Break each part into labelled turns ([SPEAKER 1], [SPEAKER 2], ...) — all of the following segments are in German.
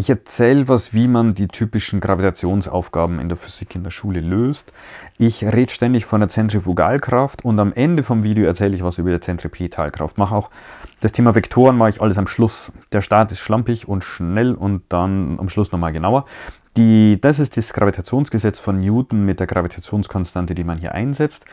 [SPEAKER 1] Ich erzähle was, wie man die typischen Gravitationsaufgaben in der Physik in der Schule löst. Ich rede ständig von der Zentrifugalkraft und am Ende vom Video erzähle ich was über die Zentripetalkraft. Mache auch das Thema Vektoren, mache ich alles am Schluss. Der Start ist schlampig und schnell und dann am Schluss nochmal genauer. Die, das ist das Gravitationsgesetz von Newton mit der Gravitationskonstante, die man hier einsetzt.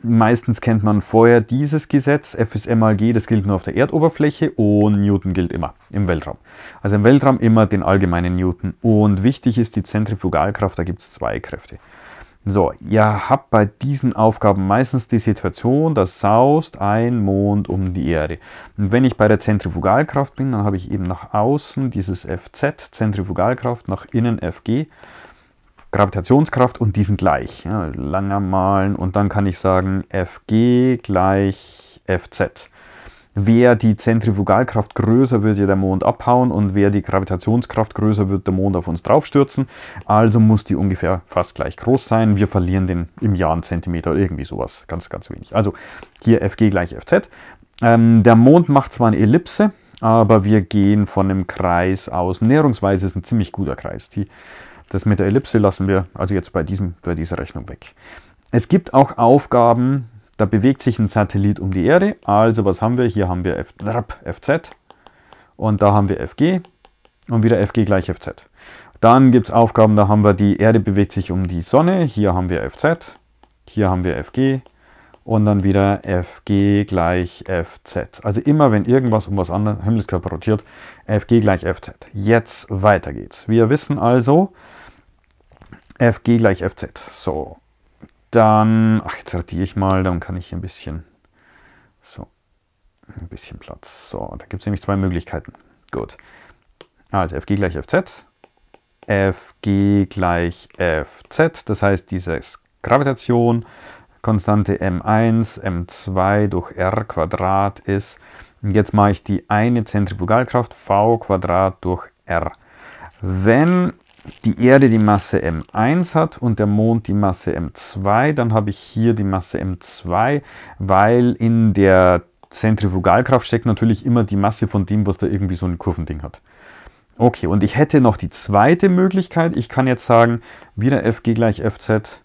[SPEAKER 1] Meistens kennt man vorher dieses Gesetz, FSMAG, das gilt nur auf der Erdoberfläche und Newton gilt immer im Weltraum. Also im Weltraum immer den allgemeinen Newton. Und wichtig ist die Zentrifugalkraft, da gibt es zwei Kräfte. So, ihr habt bei diesen Aufgaben meistens die Situation, dass saust ein Mond um die Erde. Und wenn ich bei der Zentrifugalkraft bin, dann habe ich eben nach außen dieses Fz, Zentrifugalkraft, nach innen Fg. Gravitationskraft und die sind gleich. Ja, langer malen und dann kann ich sagen Fg gleich Fz. Wäre die Zentrifugalkraft größer, wird, würde der Mond abhauen und wäre die Gravitationskraft größer, wird der Mond auf uns draufstürzen. Also muss die ungefähr fast gleich groß sein. Wir verlieren den im Jahr einen Zentimeter oder irgendwie sowas. Ganz, ganz wenig. Also hier Fg gleich Fz. Ähm, der Mond macht zwar eine Ellipse, aber wir gehen von einem Kreis aus. Näherungsweise ist ein ziemlich guter Kreis. Die das mit der Ellipse lassen wir also jetzt bei, diesem, bei dieser Rechnung weg. Es gibt auch Aufgaben, da bewegt sich ein Satellit um die Erde. Also was haben wir? Hier haben wir F, Fz und da haben wir Fg und wieder Fg gleich Fz. Dann gibt es Aufgaben, da haben wir die Erde bewegt sich um die Sonne. Hier haben wir Fz, hier haben wir Fg und dann wieder Fg gleich Fz. Also immer, wenn irgendwas um was anderes, Himmelskörper rotiert, Fg gleich Fz. Jetzt weiter geht's. Wir wissen also, fg gleich fz. So, dann, ach, jetzt radiere ich mal, dann kann ich hier ein bisschen, so, ein bisschen Platz. So, da gibt es nämlich zwei Möglichkeiten. Gut, also fg gleich fz, fg gleich fz, das heißt, diese Gravitation, Konstante m1, m2 durch r Quadrat ist, jetzt mache ich die eine Zentrifugalkraft v Quadrat durch r. Wenn die Erde die Masse m1 hat und der Mond die Masse m2, dann habe ich hier die Masse m2, weil in der Zentrifugalkraft steckt natürlich immer die Masse von dem, was da irgendwie so ein Kurvending hat. Okay, und ich hätte noch die zweite Möglichkeit. Ich kann jetzt sagen, wieder Fg gleich Fz.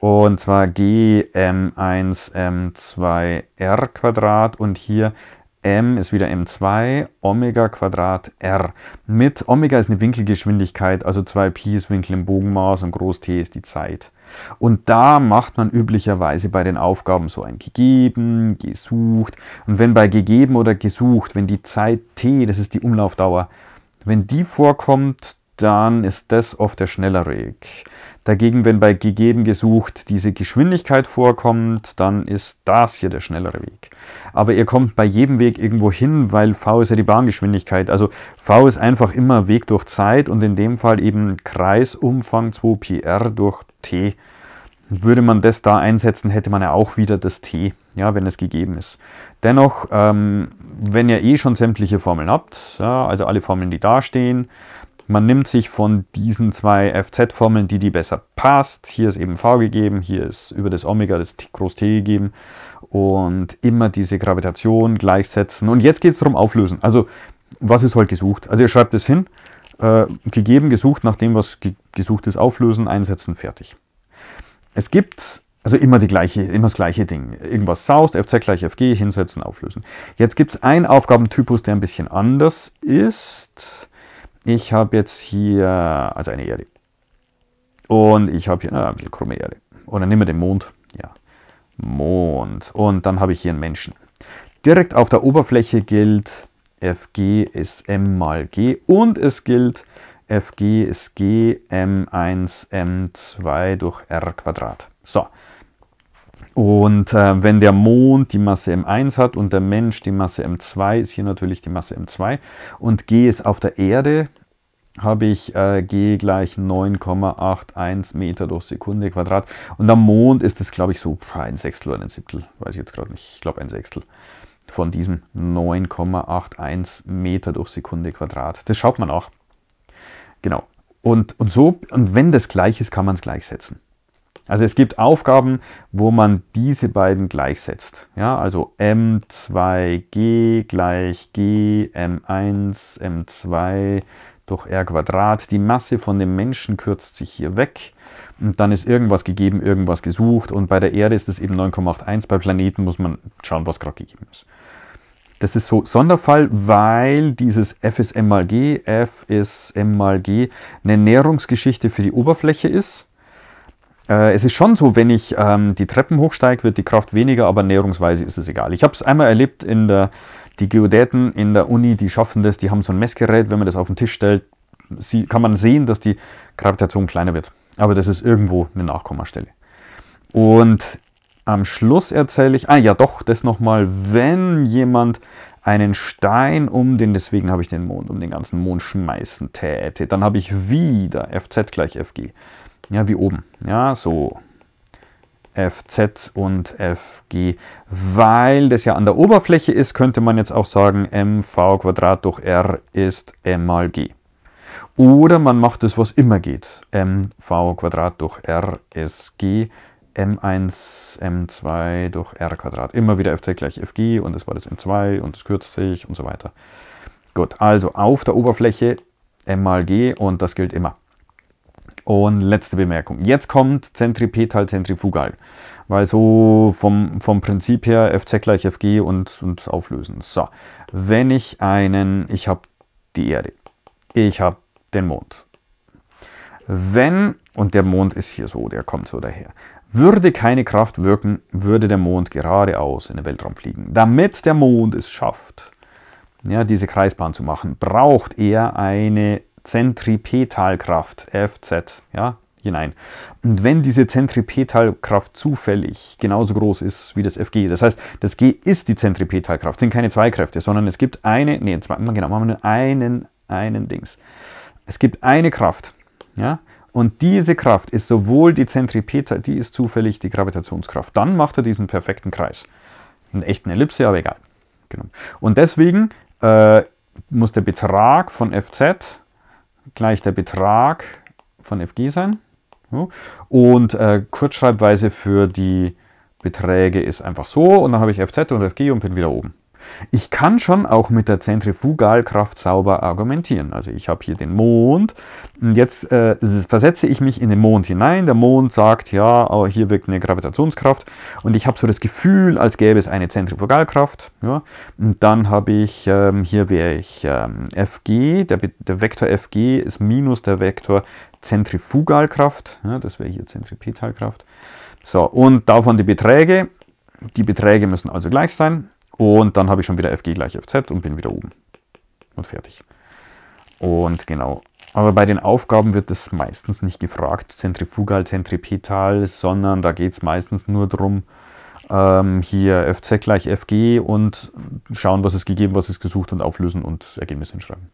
[SPEAKER 1] Und zwar gm 1 m2 r Quadrat und hier m ist wieder m2, Omega Quadrat r. Mit Omega ist eine Winkelgeschwindigkeit, also 2pi ist Winkel im Bogenmaß und Groß T ist die Zeit. Und da macht man üblicherweise bei den Aufgaben so ein gegeben, gesucht. Und wenn bei gegeben oder gesucht, wenn die Zeit t, das ist die Umlaufdauer, wenn die vorkommt, dann ist das oft der schnellere Weg. Dagegen, wenn bei gegeben gesucht diese Geschwindigkeit vorkommt, dann ist das hier der schnellere Weg. Aber ihr kommt bei jedem Weg irgendwo hin, weil v ist ja die Bahngeschwindigkeit. Also v ist einfach immer Weg durch Zeit und in dem Fall eben Kreisumfang 2πr durch t. Würde man das da einsetzen, hätte man ja auch wieder das t, ja, wenn es gegeben ist. Dennoch, ähm, wenn ihr eh schon sämtliche Formeln habt, ja, also alle Formeln, die da stehen, man nimmt sich von diesen zwei FZ-Formeln, die die besser passt. Hier ist eben V gegeben, hier ist über das Omega das T groß T gegeben und immer diese Gravitation gleichsetzen. Und jetzt geht es darum, auflösen. Also, was ist heute halt gesucht? Also, ihr schreibt es hin, äh, gegeben, gesucht, nach dem, was ge gesucht ist, auflösen, einsetzen, fertig. Es gibt also immer, die gleiche, immer das gleiche Ding. Irgendwas saust, FZ gleich FG, hinsetzen, auflösen. Jetzt gibt es einen Aufgabentypus, der ein bisschen anders ist ich habe jetzt hier, also eine Erde. Und ich habe hier na, eine krumme Erde. Oder nehmen wir den Mond. Ja, Mond. Und dann habe ich hier einen Menschen. Direkt auf der Oberfläche gilt Fg ist m mal g. Und es gilt Fg ist g m1 m2 durch r Quadrat. So. Und äh, wenn der Mond die Masse m1 hat und der Mensch die Masse m2, ist hier natürlich die Masse m2. Und g ist auf der Erde habe ich äh, g gleich 9,81 Meter durch Sekunde Quadrat. Und am Mond ist es, glaube ich, so ein Sechstel oder ein Siebtel, weiß ich jetzt gerade nicht, ich glaube ein Sechstel von diesem 9,81 Meter durch Sekunde Quadrat. Das schaut man auch. Genau. Und, und so, und wenn das gleich ist, kann man es gleichsetzen. Also es gibt Aufgaben, wo man diese beiden gleichsetzt. Ja, also m2g gleich g, m1, m2 durch r Quadrat. Die Masse von dem Menschen kürzt sich hier weg und dann ist irgendwas gegeben, irgendwas gesucht und bei der Erde ist es eben 9,81, bei Planeten muss man schauen, was gerade gegeben ist. Das ist so Sonderfall, weil dieses F ist M mal G, F ist M mal G eine Nährungsgeschichte für die Oberfläche ist. Äh, es ist schon so, wenn ich ähm, die Treppen hochsteige, wird die Kraft weniger, aber nährungsweise ist es egal. Ich habe es einmal erlebt in der die Geodäten in der Uni, die schaffen das, die haben so ein Messgerät, wenn man das auf den Tisch stellt, kann man sehen, dass die Gravitation kleiner wird. Aber das ist irgendwo eine Nachkommastelle. Und am Schluss erzähle ich, ah ja doch, das nochmal, wenn jemand einen Stein um den, deswegen habe ich den Mond, um den ganzen Mond schmeißen täte, dann habe ich wieder Fz gleich Fg. Ja, wie oben. Ja, so. FZ und FG. Weil das ja an der Oberfläche ist, könnte man jetzt auch sagen, mv durch r ist m mal g. Oder man macht es, was immer geht. mv durch r ist g, m1, m2 durch r Quadrat. Immer wieder fz gleich fg und das war das m2 und das kürzt sich und so weiter. Gut, also auf der Oberfläche m mal g und das gilt immer. Und letzte Bemerkung. Jetzt kommt Zentripetal, Zentrifugal. Weil so vom, vom Prinzip her Fz gleich FG und, und auflösen. So, wenn ich einen, ich habe die Erde, ich habe den Mond. Wenn, und der Mond ist hier so, der kommt so daher, würde keine Kraft wirken, würde der Mond geradeaus in den Weltraum fliegen. Damit der Mond es schafft, ja, diese Kreisbahn zu machen, braucht er eine Zentripetalkraft, FZ, ja, hinein. Und wenn diese Zentripetalkraft zufällig genauso groß ist wie das Fg, das heißt, das G ist die Zentripetalkraft, sind keine zwei Kräfte, sondern es gibt eine, nee, zwei, genau, machen wir nur einen, einen Dings. Es gibt eine Kraft, ja, und diese Kraft ist sowohl die Zentripetal, die ist zufällig die Gravitationskraft. Dann macht er diesen perfekten Kreis. Einen echten Ellipse, aber egal. Genau. Und deswegen äh, muss der Betrag von Fz gleich der Betrag von FG sein. Und äh, Kurzschreibweise für die Beträge ist einfach so. Und dann habe ich FZ und FG und bin wieder oben. Ich kann schon auch mit der Zentrifugalkraft sauber argumentieren. Also ich habe hier den Mond und jetzt äh, versetze ich mich in den Mond hinein. Der Mond sagt, ja, oh, hier wirkt eine Gravitationskraft und ich habe so das Gefühl, als gäbe es eine Zentrifugalkraft. Ja. Und dann habe ich, ähm, hier wäre ich ähm, Fg, der, der Vektor Fg ist minus der Vektor Zentrifugalkraft. Ja, das wäre hier Zentripetalkraft. So, und davon die Beträge. Die Beträge müssen also gleich sein. Und dann habe ich schon wieder fg gleich fz und bin wieder oben. Und fertig. Und genau. Aber bei den Aufgaben wird es meistens nicht gefragt, zentrifugal, zentripetal, sondern da geht es meistens nur darum, ähm, hier fz gleich fg und schauen, was ist gegeben, was ist gesucht und auflösen und Ergebnis hinschreiben.